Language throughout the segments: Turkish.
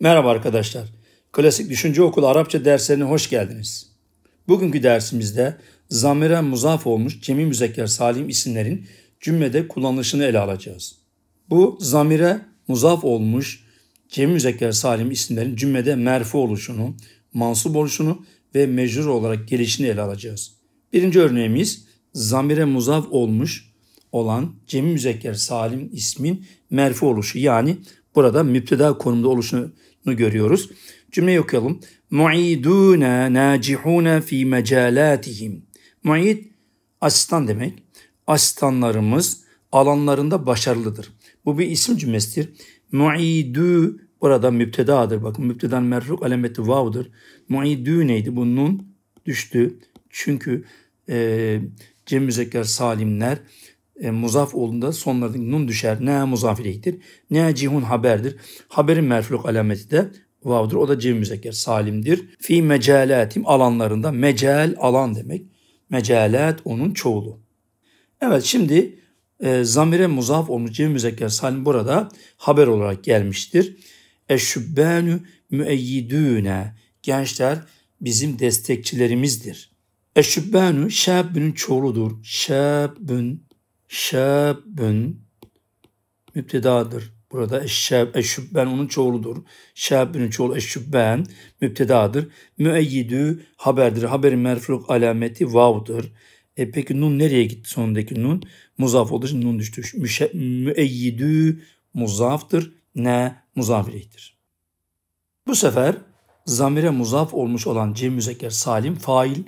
Merhaba arkadaşlar. Klasik Düşünce Okulu Arapça derslerine hoş geldiniz. Bugünkü dersimizde zamire muzaf olmuş cemi müzekker salim isimlerin cümlede kullanışını ele alacağız. Bu zamire muzaf olmuş cemi müzekker salim isimlerin cümlede merfu oluşunu, mansub oluşunu ve mecrur olarak gelişini ele alacağız. Birinci örneğimiz zamire muzaf olmuş olan cemi müzekker salim ismin merfu oluşu yani burada müpteda konumda oluşunu görüyoruz. Cümleyi okuyalım. Mu'idûne nâcihûne fî mecalâtihim. Mu'id asistan demek. Asistanlarımız alanlarında başarılıdır. Bu bir isim cümlesidir. Mu'idû burada mübtedadır. Bakın müptedan merruk alameti vav'dır. Mu'idû neydi? Bu nun düştü. Çünkü e, Cem Müzekker Salimler e, muzaf olduğunda sonlarındaki nun düşer. Ne muzaf ileyhtir. Ne cihun haberdir. Haberin merfuluk alameti de vavdır. O da cim müzekker salimdir. Fi mecalatim alanlarında mecal alan demek. Mecalat onun çoğulu. Evet şimdi e, zamire muzaf olmuş cim müzekker salim burada haber olarak gelmiştir. Eşşübbenü müeyyidüne gençler bizim destekçilerimizdir. Eşşübbenu şabbünün çoğuludur. Şabbün şebün müptedadır. Burada eşşeb, eşşübben onun çoğuludur. Şebünün çoğulu eşşübben müptedadır. Müeyyidü haberdir. Haberin merfuk alameti vav'dır. E peki nun nereye gitti sonundaki nun? Muzaf olduğu için nun düştü. Müşe, müeyyidü muzaftır. Ne muzaf Bu sefer zamire muzaf olmuş olan cem müzekker salim fail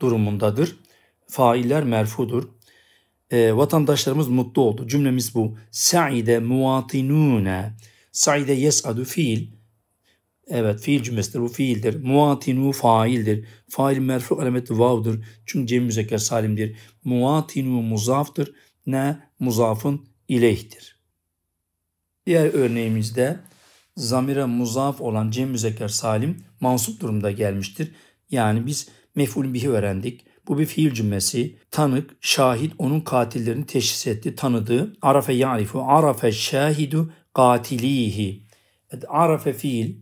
durumundadır. Failler merfudur e, vatandaşlarımız mutlu oldu. Cümlemiz bu. Sa'ide muvatinune. Sa'ide yes'adu fiil. Evet fiil cümlesidir. Bu fiildir. Muvatinu faildir. Fail merfu alameti vav'dır. Çünkü cem müzekker salimdir. Muatinu muzaftır. Ne? Muzafın ileyhtir. Diğer örneğimizde zamire muzaf olan cem müzekker salim mansup durumda gelmiştir. Yani biz mef'ul bihi öğrendik. Bu bir fiil cümlesi. Tanık, şahit onun katillerini teşhis etti, tanıdı. Arafe ya'rifu, arafe şahidu katilihi. Arafe fiil,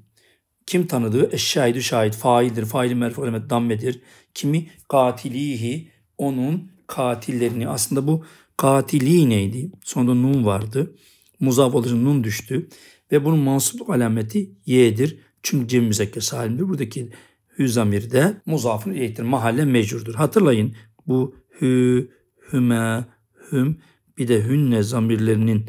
kim tanıdı? Eşşahidu şahit, faildir, fail merfu elemet dammedir. Kimi? Katilihi, onun katillerini. Aslında bu katili neydi? Sonunda nun vardı. Muzaf olunca nun düştü. Ve bunun mansupluk alameti y'dir. Çünkü cem müzekkes halinde buradaki hü zamirde muzafın ileyhtir. Mahalle mecurdur. Hatırlayın bu hü, hüme, hüm bir de hünne zamirlerinin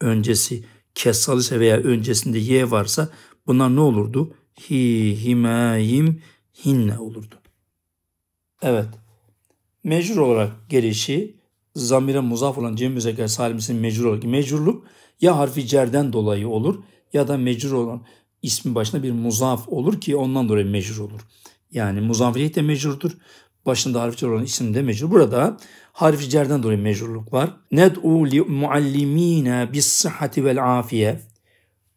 öncesi kessal ise veya öncesinde ye varsa bunlar ne olurdu? Hi, hime, him, hinne olurdu. Evet. Mecrur olarak gelişi zamire muzaf olan cem müzekker salimesinin mecrur olarak. Mecrurluk ya harfi cerden dolayı olur ya da mecrur olan ismi başında bir muzaf olur ki ondan dolayı mecrur olur. Yani muzafiliyet de mecrurdur. Başında harfi olan isim de mecrur. Burada harfi cerden dolayı mecrurluk var. Ned'u li muallimine bis sıhhati vel afiye.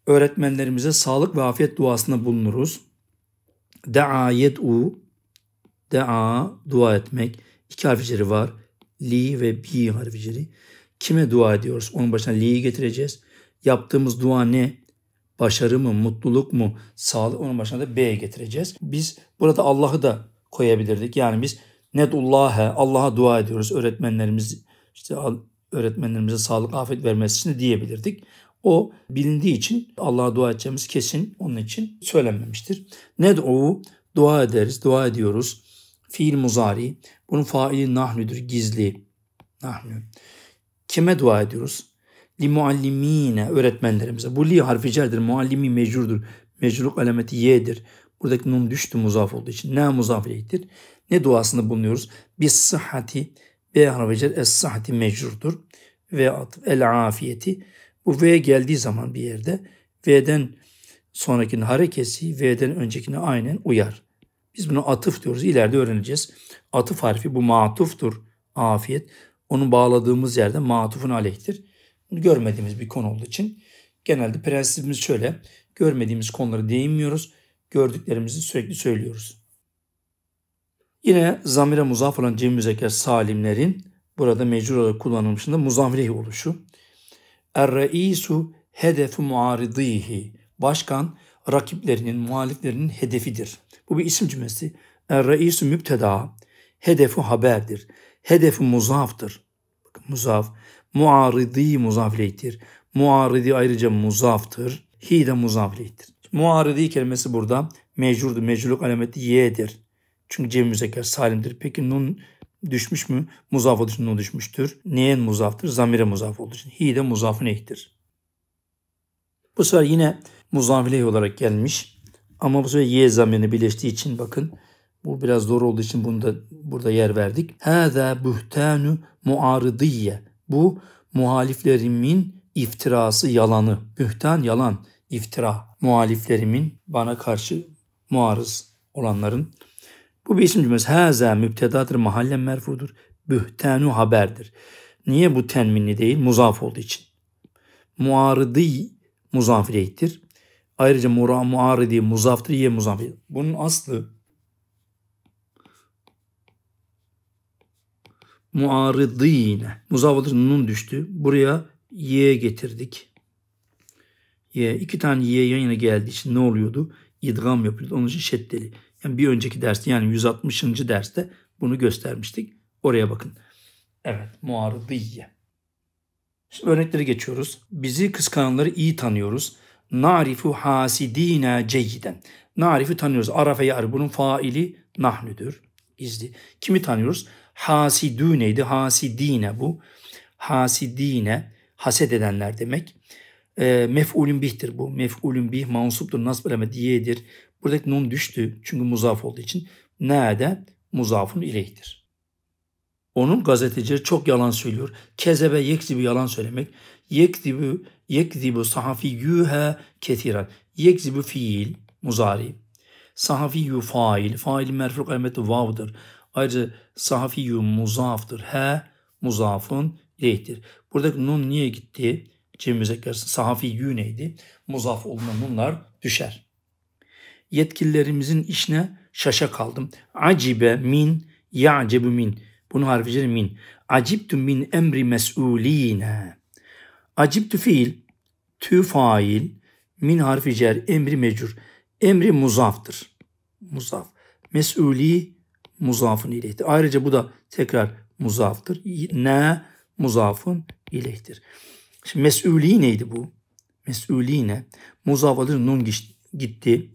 Öğretmenlerimize sağlık ve afiyet duasında bulunuruz. Da'a yed'u. Da'a dua etmek. İki harfi var. Li ve bi harfi Kime dua ediyoruz? Onun başına li'yi getireceğiz. Yaptığımız dua ne? başarı mı, mutluluk mu, sağlık onun başına da B'ye getireceğiz. Biz burada Allah'ı da koyabilirdik. Yani biz nedullâhe, Allah'a dua ediyoruz. Öğretmenlerimiz işte öğretmenlerimize sağlık afet vermesini diyebilirdik. O bilindiği için Allah'a dua edeceğimiz kesin onun için söylenmemiştir. Ned'u dua ederiz, dua ediyoruz. Fiil muzari. Bunun faili nahnüdür, gizli. Nahnü. Kime dua ediyoruz? li muallimine öğretmenlerimize. Bu li harfi cerdir. Muallimi mecurdur. Mecruluk alameti y'dir. Buradaki nun düştü muzaf olduğu için. Ne muzaf Ne duasını bulunuyoruz? Bis sıhhati B harfi cer es sıhhati mecrurdur. Ve el afiyeti. Bu V geldiği zaman bir yerde V'den sonrakinin harekesi V'den öncekine aynen uyar. Biz bunu atıf diyoruz. İleride öğreneceğiz. Atıf harfi bu matuftur. Afiyet. Onu bağladığımız yerde matufun aleyhtir görmediğimiz bir konu olduğu için genelde prensibimiz şöyle. Görmediğimiz konulara değinmiyoruz. Gördüklerimizi sürekli söylüyoruz. Yine zamire muzaf olan cem müzekker salimlerin burada mecbur olarak kullanılmışında muzamirehi oluşu. Er-reisu hedefu muaridihi. Başkan rakiplerinin, muhaliflerinin hedefidir. Bu bir isim cümlesi. Er-reisu mübteda. Hedefu haberdir. Hedefu muzaftır. Bakın muzaf. Muaridi muzafleyittir. Muaridi ayrıca muzaftır. Hi de muzafleyittir. Muaridi kelimesi burada mecurdu. Mecurluk alameti y'dir. Çünkü cem müzekker salimdir. Peki nun düşmüş mü? Muzaf olduğu için nun düşmüştür. Niyen muzaftır? Zamire muzaf olduğu için. Hi de muzaf nektir? Bu sefer yine muzafileh olarak gelmiş. Ama bu sefer ye zamirini birleştiği için bakın bu biraz zor olduğu için bunu da burada yer verdik. Hâzâ buhtânu muâridiyye. Bu muhaliflerimin iftirası yalanı, bühtan yalan, iftira. Muhaliflerimin bana karşı muarız olanların. Bu bir isim cümlesi. Hâzâ mübtedadır, mahallen merfudur. Bühtenu haberdir. Niye bu tenminli değil? Muzaf olduğu için. Muaridi muzaf Ayrıca mura muaridi muzaftır ye muzaf Bunun aslı muaridine. Muzavadır düştü. Buraya ye getirdik. Ye. iki tane ye yan yana geldiği için ne oluyordu? İdgam yapıyordu. Onun için şeddeli. Yani bir önceki derste yani 160. derste bunu göstermiştik. Oraya bakın. Evet. Muaridiye. Şimdi örnekleri geçiyoruz. Bizi kıskananları iyi tanıyoruz. Narifu hasidine ceyyiden. Narifi tanıyoruz. Arafe yar. Bunun faili nahnüdür. İzli. Kimi tanıyoruz? Hasidûneydi. Hasidine bu. Hasidine haset edenler demek. E, mef'ulün bihtir bu. Mef'ulün bih mansuptur. Nasb eleme diyedir. Buradaki nun düştü. Çünkü muzaf olduğu için. Nerede? Muzafun ileyhtir. Onun gazeteciler çok yalan söylüyor. Kezebe yekzibi yalan söylemek. Yekzibu yekzibu sahafiyyühe ketiren. Yekzibu fiil muzari. Sahafiyyü fail. Fail merfuk elmette vavdır. Ayrıca safiyyun muzaftır. He muzafın leyhtir. Buradaki nun niye gitti? Cem müzekkersin. Safiyyü neydi? Muzaf olma. bunlar düşer. Yetkililerimizin işine şaşa kaldım. Acibe min ya'cebu min. Bunu harfice min. Acibtu min emri mes'uline. Acibtu fiil, tü fail, min harfi cer, emri mecur. Emri muzaftır. Muzaf. Mes'uli muzafın ileyhtir. Ayrıca bu da tekrar muzaftır. Ne muzafın ileyhtir. Şimdi mes'uli neydi bu? Mes'uli ne? Muzaf alır nun gitti.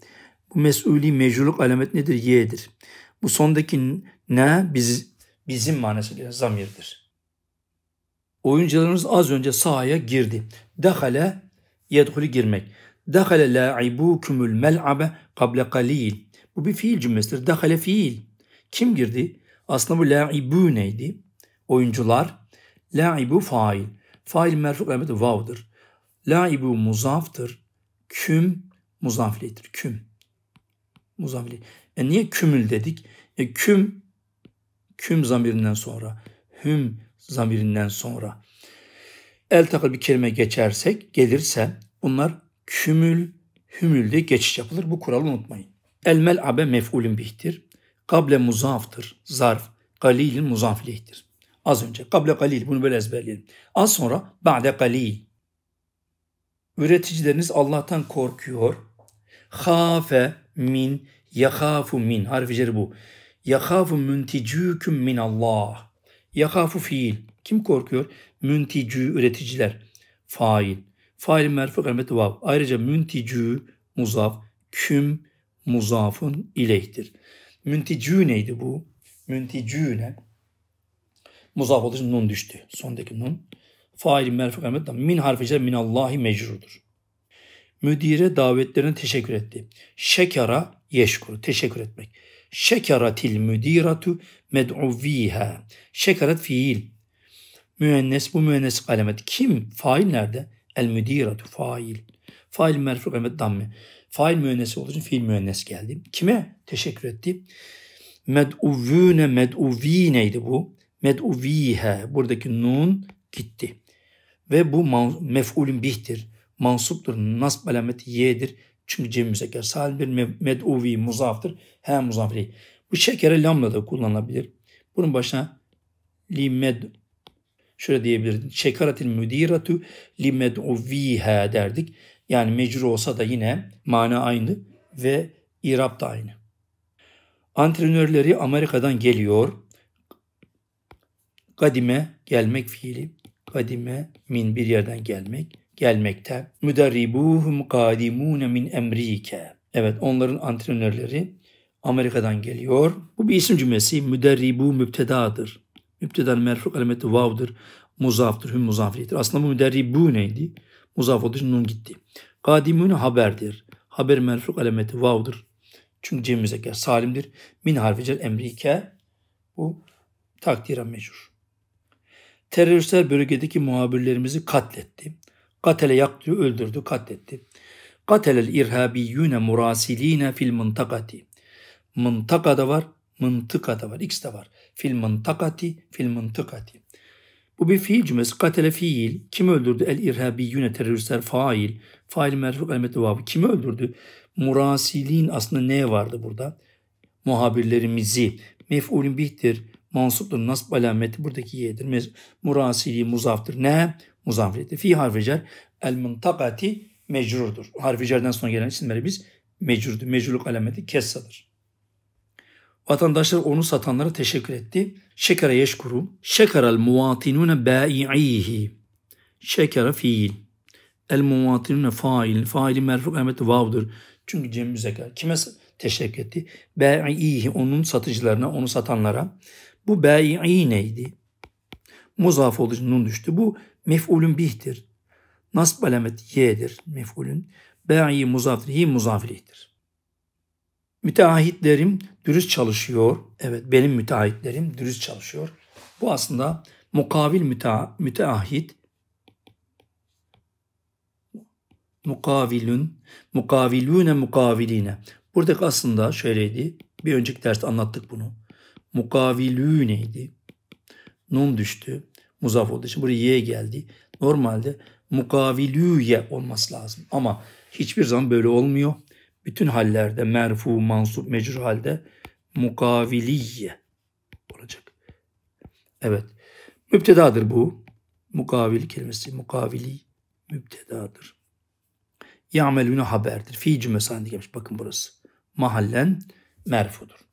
Bu mes'uli mecruluk alamet nedir? Y'dir. Bu sondaki ne biz, bizim manası gelen zamirdir. Oyuncularımız az önce sahaya girdi. Dehale yedhulü girmek. Dehale la'ibukumul mel'abe kable kalil. Bu bir fiil cümlesidir. Dehale fiil. Kim girdi? Aslında bu la'ibu neydi? Oyuncular. La'ibu fail. Fail merfu elameti vav'dır. La'ibu muzaftır. Küm muzafleydir. Küm. Muzafley. E niye kümül dedik? E küm, küm zamirinden sonra. Hüm zamirinden sonra. El takıl bir kelime geçersek, gelirse bunlar kümül, Hümül'de geçiş yapılır. Bu kuralı unutmayın. El mel'abe mef'ulün bihtir. Kable muzaftır. Zarf. Galil muzaf ileyhtir. Az önce. Kable galil. Bunu böyle ezberleyelim. Az sonra ba'de galil. Üreticileriniz Allah'tan korkuyor. Hafe min yahafu min. Harfi ceri bu. Yahafu münticüküm min Allah. Yahafu fiil. Kim korkuyor? Münticü üreticiler. Fail. Fail merfu elbette vav. Ayrıca münticü muzaf küm muzafun ileyhtir. Münticüneydi bu. Münticüne. Muzaf olduğu nun düştü. Sondaki nun. Fail merfu kıymetten min harfice minallahi mecrudur. Müdire davetlerine teşekkür etti. Şekara yeşkuru. Teşekkür etmek. Şekaratil müdiratu meduviha. Şekarat fiil. Müennes bu müennes alamet. Kim? Fail nerede? El müdiratu fail. Fail merfu kıymet dammi. Fail müennesi olduğu için fiil müennes geldi. Kime teşekkür etti? Med'uvune med'uvineydi bu. Med'uvihe buradaki nun gitti. Ve bu mef'ulün bihtir. Mansuptur. Nasb alameti y'dir. Çünkü cem müzekker. Salim bir med'uvi muzaftır. He muzafri. Bu şekere lamla da kullanılabilir. Bunun başına li med şöyle diyebiliriz. Şekaratil müdiratu li med'uvihe derdik. Yani mecrur olsa da yine mana aynı ve irab da aynı. Antrenörleri Amerika'dan geliyor. Kadime gelmek fiili. Kadime min bir yerden gelmek. Gelmekte. Müderribuhum kadimune min emrike. Evet onların antrenörleri Amerika'dan geliyor. Bu bir isim cümlesi. Müderribu müptedadır. Müptedan merfuk alameti vav'dır muzaftır, hüm muzafiyettir. Aslında bu müderribu neydi? Muzaf olduğu nun gitti. Kadimune haberdir. Haber merfuk alameti vavdır. Çünkü cem müzekker salimdir. Min harfi cel emrike bu takdiren meşhur. Teröristler bölgedeki muhabirlerimizi katletti. Katele yaktı, öldürdü, katletti. Katelel irhabiyyune murasiline fil mıntakati. Mıntakada var, mıntıkada var. İkisi de var. Fil mıntakati, fil mıntıkati. Bu bir fiil cümlesi. Katele fiil. Kim öldürdü? El irhabiyyüne teröristler fail. Fail merfuk elmet devabı. Kim öldürdü? Murasilin aslında ne vardı burada? Muhabirlerimizi. Mef'ulün bihtir. Mansuptur. Nasb alameti buradaki yedir. Murasili muzaftır. Ne? Muzafirette. Fi harficer El mıntakati mecrurdur. Harficerden sonra gelen isimleri biz mecurdur. Mecurluk alameti kessadır. Vatandaşlar onu satanlara teşekkür etti. Şekere yeşkuru. Şekerel muvatinune bâ'i'ihi. Şekere fiil. El muvatinune fail. Faili merfuk emet vavdır. Çünkü Cem Müzeker. Kime teşekkür etti? Bâ'i'ihi. Onun satıcılarına, onu satanlara. Bu bâ'i'i neydi? Muzaf olucu nun düştü. Bu mef'ulün bihtir. Nasb alamet yedir, mef'ulün. Bâ'i muzafir, hi muzafirihtir. Müteahhitlerim dürüst çalışıyor. Evet benim müteahhitlerim dürüst çalışıyor. Bu aslında mukavil mütea, müteahhit mukavilün mukavilüne mukaviline. Buradaki aslında şöyleydi. Bir önceki derste anlattık bunu. Mukavilüneydi. Nun düştü. Muzaf oldu için buraya ye geldi. Normalde mukavilüye olması lazım. Ama hiçbir zaman böyle olmuyor. Bütün hallerde merfu, mansup, mecrur halde mukaviliye olacak. Evet. mübtedadır bu. Mukavil kelimesi mukavili mübtedadır. Ya'melune haberdir. Fi cümlesi halinde gelmiş. Bakın burası. Mahallen merfudur.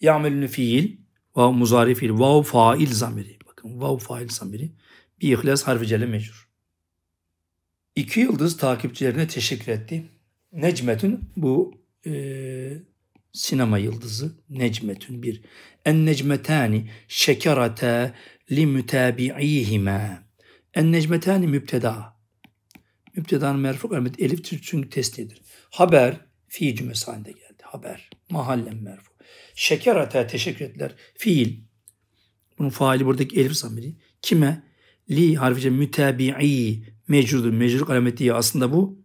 Ya'melune fiil vav muzari fiil vav fail zamiri. Bakın vav fail zamiri. Bir ihlas harfi celle mecbur. İki yıldız takipçilerine teşekkür etti. Necmet'in bu e, sinema yıldızı Necmetün bir. En necmetani şekerate li mütabi'ihime. En necmetani mübteda. Mübtedanın merfu alamet elif çünkü teslidir. Haber fi cümlesi halinde geldi. Haber. Mahallen merfu. Şekerate teşekkür ettiler. Fiil. Bunun faali buradaki elif zamiri. Kime? Li harfice mütabi'i. Mecrudur. Mecrur alameti aslında bu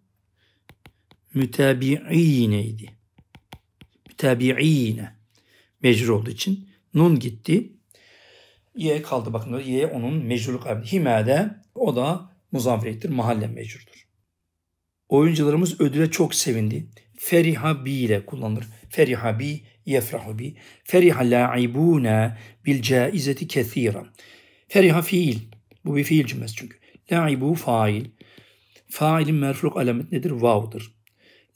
neydi? yettabi'ine mecrur olduğu için nun gitti. Ye kaldı bakın ye onun mecrurluk harfi. Himade o da muzafferittir. Mahalle mecrurdur. Oyuncularımız ödüle çok sevindi. Feriha bi ile kullanılır. Feriha bi yefrahu bi. Feriha la'ibuna bil caizeti kethira. Feriha fiil. Bu bir fiil cümlesi çünkü. La'ibu fail. Failin merfuk alamet nedir? Vav'dır.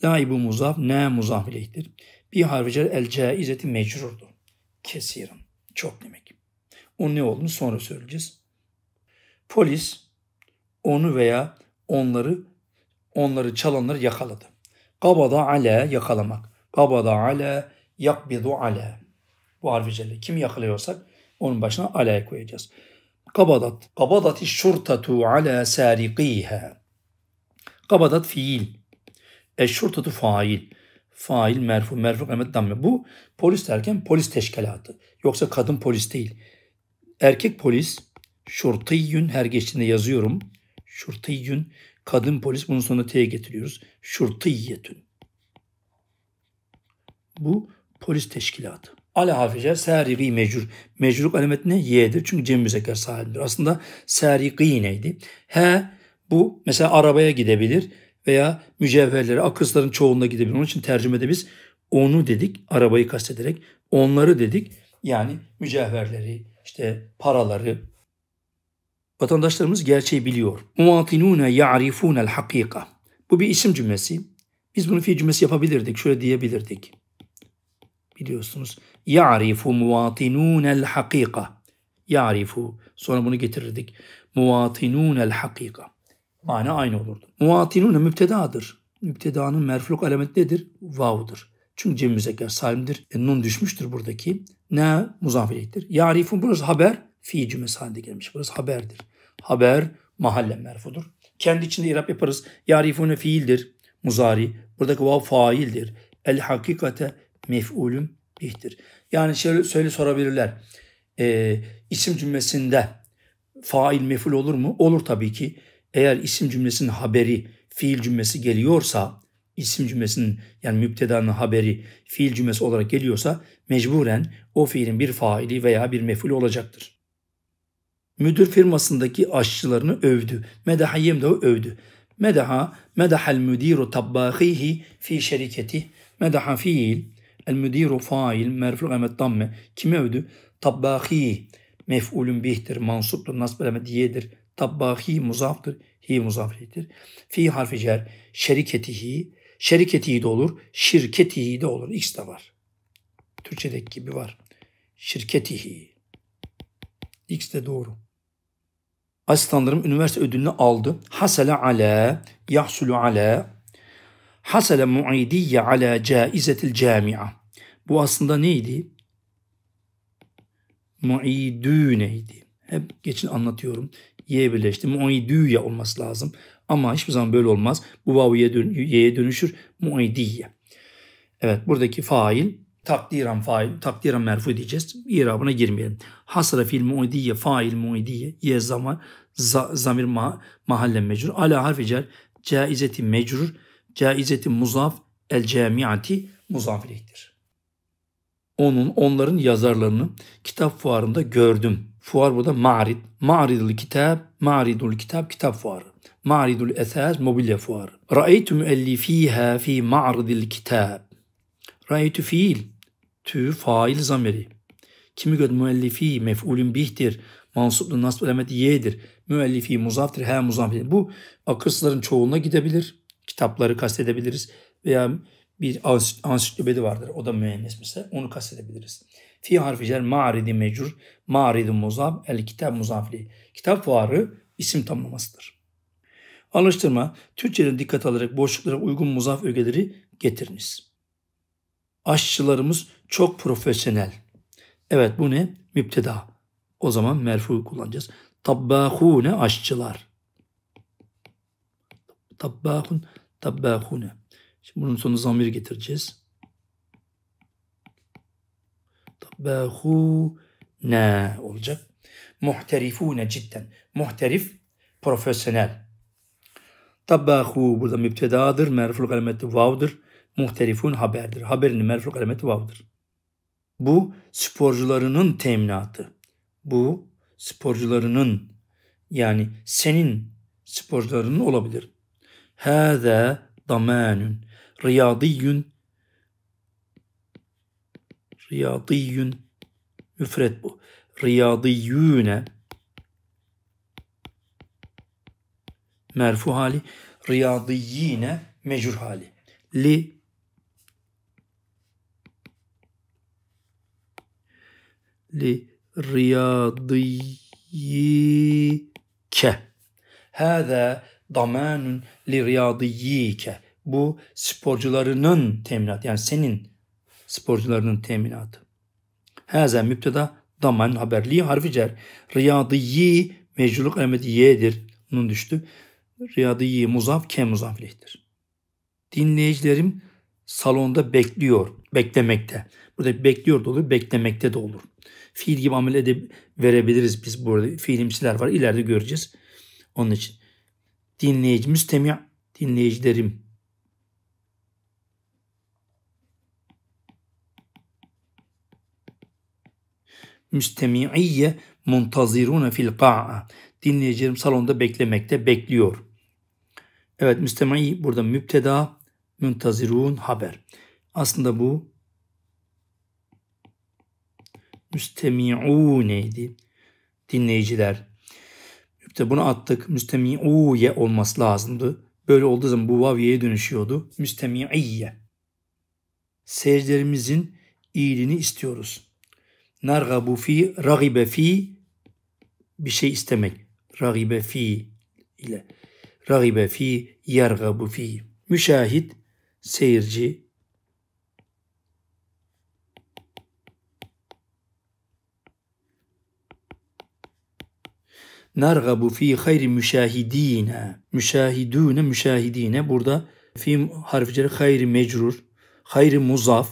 Laibu muzaf, ne muzaf ileyhtir. Bir harfice el caizeti mecrurdu. Kesiran. Çok demek. O ne olduğunu sonra söyleyeceğiz. Polis onu veya onları onları çalanları yakaladı. Kabada ale yakalamak. Kabada ale yakbidu ale. Bu harficeyle kim yakalıyorsak onun başına ale koyacağız. Kabadat. Kabadati şurtatu ala sariqiha. Kabadat fiil. Eşşurtatu fail fail merfu, merfu kıymet damme. Bu polis derken polis teşkilatı. Yoksa kadın polis değil. Erkek polis şurtiyyün her geçtiğinde yazıyorum. Şurtiyyün kadın polis bunun sonuna t'ye getiriyoruz. Şurtiyyetün. Bu polis teşkilatı. Ala hafize serigi mecrur. Mecrurluk alameti ne? Y'dir. Çünkü cem müzekker sahibidir. Aslında serigi neydi? He bu mesela arabaya gidebilir veya mücevherlere, akısların çoğunluğuna gidebilir. Onun için tercümede biz onu dedik, arabayı kastederek onları dedik. Yani mücevherleri, işte paraları. Vatandaşlarımız gerçeği biliyor. muatinuna ya'rifuna al-hakika. Bu bir isim cümlesi. Biz bunu fiil cümlesi yapabilirdik. Şöyle diyebilirdik. Biliyorsunuz. Ya'rifu muvatinunel hakika. Ya'rifu. Sonra bunu getirirdik. Muvatinunel hakika. Mana aynı olurdu. Muatilune müptedadır. Müptedanın merfluk alamet nedir? Vav'dır. Çünkü cem müzekker salimdir. E, nun düşmüştür buradaki. Ne? Muzafilektir. Yarifun burası haber. Fi cümlesi halinde gelmiş. Burası haberdir. Haber mahalle merfudur. Kendi içinde irap yaparız. Yarifune fiildir. Muzari. Buradaki vav faildir. El hakikate mef'ulüm bihtir. Yani şöyle, şöyle sorabilirler. E, isim cümlesinde fail mef'ul olur mu? Olur tabii ki eğer isim cümlesinin haberi fiil cümlesi geliyorsa isim cümlesinin yani müptedanın haberi fiil cümlesi olarak geliyorsa mecburen o fiilin bir faili veya bir mefulü olacaktır. Müdür firmasındaki aşçılarını övdü. Medaha yemde övdü. Medaha, medahal müdiru tabbahihi fi şeriketi. Medaha fiil, el müdiru fail, merfu gamet damme. Kimi övdü? Tabbahi, mef'ulün bihtir, mansuptur, nasb diyedir. Tabbahi muzaftır. Hi muzafihtir. Fi harfi cer. Şeriketihi. Şeriketihi de olur. Şirketihi de olur. X de var. Türkçedeki gibi var. Şirketihi. X de doğru. Asistanlarım üniversite ödülünü aldı. Hasele ale, yahsulu ale, hasele muidiyye ale caizetil camia. Bu aslında neydi? Muidü neydi? Hep geçin anlatıyorum. Y birleşti. Muidüye olması lazım. Ama hiçbir zaman böyle olmaz. Bu vav y'ye dön ye dönüşür. Muidiye. Evet buradaki fail takdiran fail, takdiran merfu diyeceğiz. İrabına girmeyelim. Hasra fil muidiye, fail muidiye, ye zaman, za, zamir ma, mahallen mecrur. Ala harfi cer, caizeti mecrur, caizeti muzaf, el camiati muzaf Onun, onların yazarlarını kitap fuarında gördüm. Fuar burada ma'rid. Ma'ridul kitap, ma'ridul kitap kitap fuarı. Ma'ridul esas mobilya fuarı. Ra'eytu müellifiha fi ma'ridil kitap. Ra'eytu fiil. Tü fail zamiri. Kimi gördüm müellifi mef'ulün bihtir. Mansublu nasb elemeti ye'dir. Müellifi muzaftır. He muzafir. Bu akısların çoğuna gidebilir. Kitapları kastedebiliriz. Veya bir ansiklopedi vardır. O da müennes mesela. Onu kastedebiliriz. Fi harfi cer ma'ridi mecrur. Ma'ridi muzaf. El kitap muzafli. Kitap fuarı isim tamlamasıdır. Alıştırma, Türkçe'de dikkat alarak boşluklara uygun muzaf ögeleri getiriniz. Aşçılarımız çok profesyonel. Evet bu ne? Müpteda. O zaman merfu kullanacağız. Tabbahune aşçılar. Tabbahun, tabbahune. Şimdi bunun sonu zamir getireceğiz. muhtebehune olacak. Muhterifune cidden. Muhterif, profesyonel. Tabbahu burada müptedadır. Merful alameti vavdır. Muhterifun haberdir. Haberini merful alameti vavdır. Bu sporcularının teminatı. Bu sporcularının yani senin sporcularının olabilir. Hâzâ damânün riyadiyyün Riyadiyyün müfret bu. Riyadiyyüne merfu hali. Riyadiyyine mecur hali. Li li riyadiyike. Hâzâ damanun li riyadiyike. Bu sporcularının teminat yani senin sporcularının teminatı. Heze müpteda damen haberli harfi cer. Riyadiyi mecruluk elameti y'dir. Nun düştü. Riyadiyi muzaf ke muzaf lehtir. Dinleyicilerim salonda bekliyor. Beklemekte. Burada bekliyor da olur, beklemekte de olur. Fiil gibi amel edip verebiliriz biz burada. Fiilimsiler var. ileride göreceğiz. Onun için dinleyicimiz temi dinleyicilerim müstemi'iyye muntazirune fil ka'a. Dinleyicilerim salonda beklemekte bekliyor. Evet müstemi'i burada müpteda, müntazirun haber. Aslında bu müstemi'uneydi. Dinleyiciler. Müpte bunu attık. Müstemi'uye olması lazımdı. Böyle olduğu zaman bu vaviyeye dönüşüyordu. Müstemi'iyye. Seyircilerimizin iyiliğini istiyoruz. Nergabu fi, ragibe fi bir şey istemek. Ragibe fi ile. Ragibe fi, yergabu fi. Müşahit, seyirci, Nargabu fi hayri müşahidine. Müşahidune, müşahidine. Burada fi harfi hayri mecrur, hayri muzaf,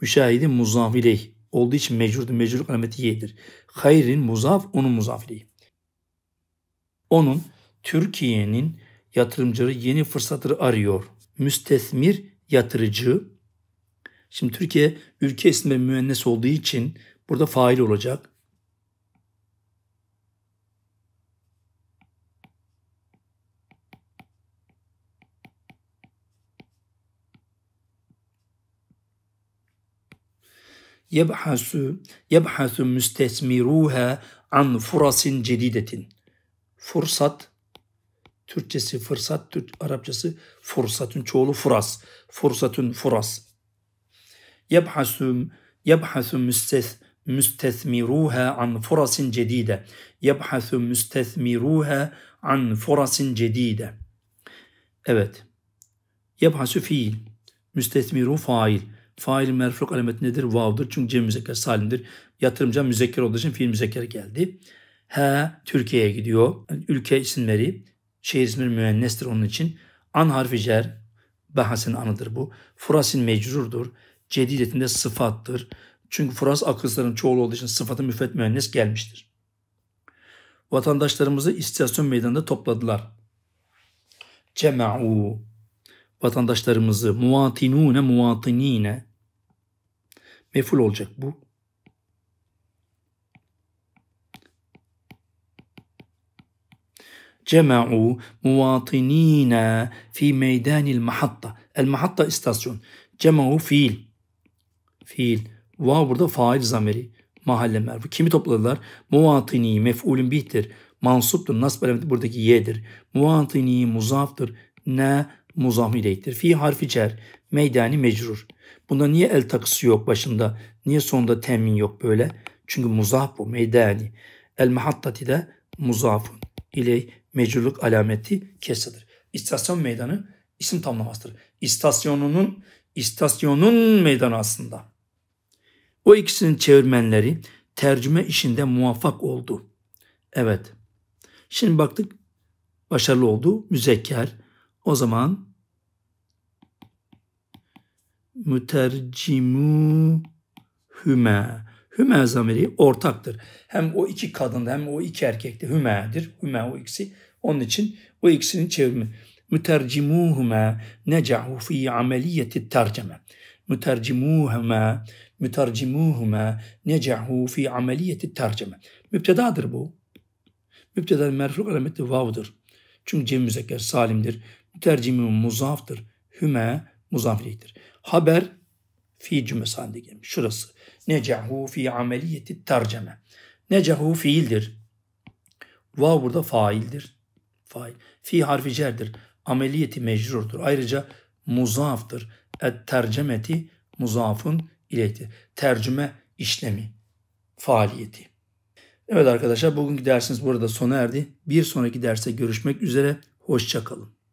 müşahidi muzaf ileyh olduğu için mecurdur. Mecurluk alameti yedir. Hayrin muzaf onun muzafliği. Onun Türkiye'nin yatırımcıları yeni fırsatları arıyor. Müstesmir yatırıcı. Şimdi Türkiye ülke ismi müennes olduğu için burada fail olacak. yebhasu yebhasu müstesmiruha an furasin cedidetin. Fırsat Türkçesi fırsat, Türk, Arapçası fırsatın çoğulu furas. Fırsatın furas. Yebhasu yebhasu müstes müstesmiruha an furasin cedide. Yebhasu müstesmiruha an furasin cedide. Evet. Yebhasu fiil. Müstesmiru fail. Fail merfuk alamet nedir? Vav'dır. Çünkü cem müzekker salimdir. Yatırımcı müzekker olduğu için fiil müzekker geldi. He Türkiye'ye gidiyor. ülke isimleri. Şehir ismi müennestir onun için. An harfi cer. Bahasın anıdır bu. Furasin mecrurdur. Cedidetinde sıfattır. Çünkü furas akızların çoğulu olduğu için sıfatı müfet müennes gelmiştir. Vatandaşlarımızı istasyon meydanında topladılar. Cema'u vatandaşlarımızı muvatinune muvatinine meful olacak bu. cema'u muvatinina fi meydanil mahatta. El mahatta istasyon. Cema'u fiil. Fiil. Vav burada fail zamiri. Mahalle merfu. Kimi topladılar? Muvatini mef'ulün bihtir. Mansuptur. Nasb elementi buradaki y'dir. Muvatini muzaftır. Ne muzam Fi harfi cer, meydani mecrur. Bunda niye el takısı yok başında? Niye sonunda temin yok böyle? Çünkü muzaf bu, meydani. El mahattati de muzafun ile mecrurluk alameti kesedir. İstasyon meydanı isim tamlamasıdır. İstasyonunun, istasyonun meydanı aslında. O ikisinin çevirmenleri tercüme işinde muvaffak oldu. Evet. Şimdi baktık başarılı oldu. Müzekker, o zaman mütercimu hüme. Hüme zamiri ortaktır. Hem o iki kadında hem o iki erkekte hümedir. Hüme o ikisi. Onun için o ikisinin çevrimi. Mütercimuhuma necahu fi ameliyeti terceme. Mütercimuhuma mütercimuhuma necahu fi ameliyeti terceme. Müptedadır bu. Müpteda merfu alameti vavdır. Çünkü cem müzekker salimdir mütercimi muzaftır. Hüme muzafriktir. Haber fi cümlesi halinde gelmiş. Şurası. Necahu fi ameliyeti terceme. Necahu fiildir. Vav burada faildir. Fail. Fi harfi cerdir. Ameliyeti mecrurdur. Ayrıca muzaftır. Et tercemeti muzafın ileti. Tercüme işlemi, faaliyeti. Evet arkadaşlar bugünkü dersimiz burada sona erdi. Bir sonraki derse görüşmek üzere. Hoşçakalın.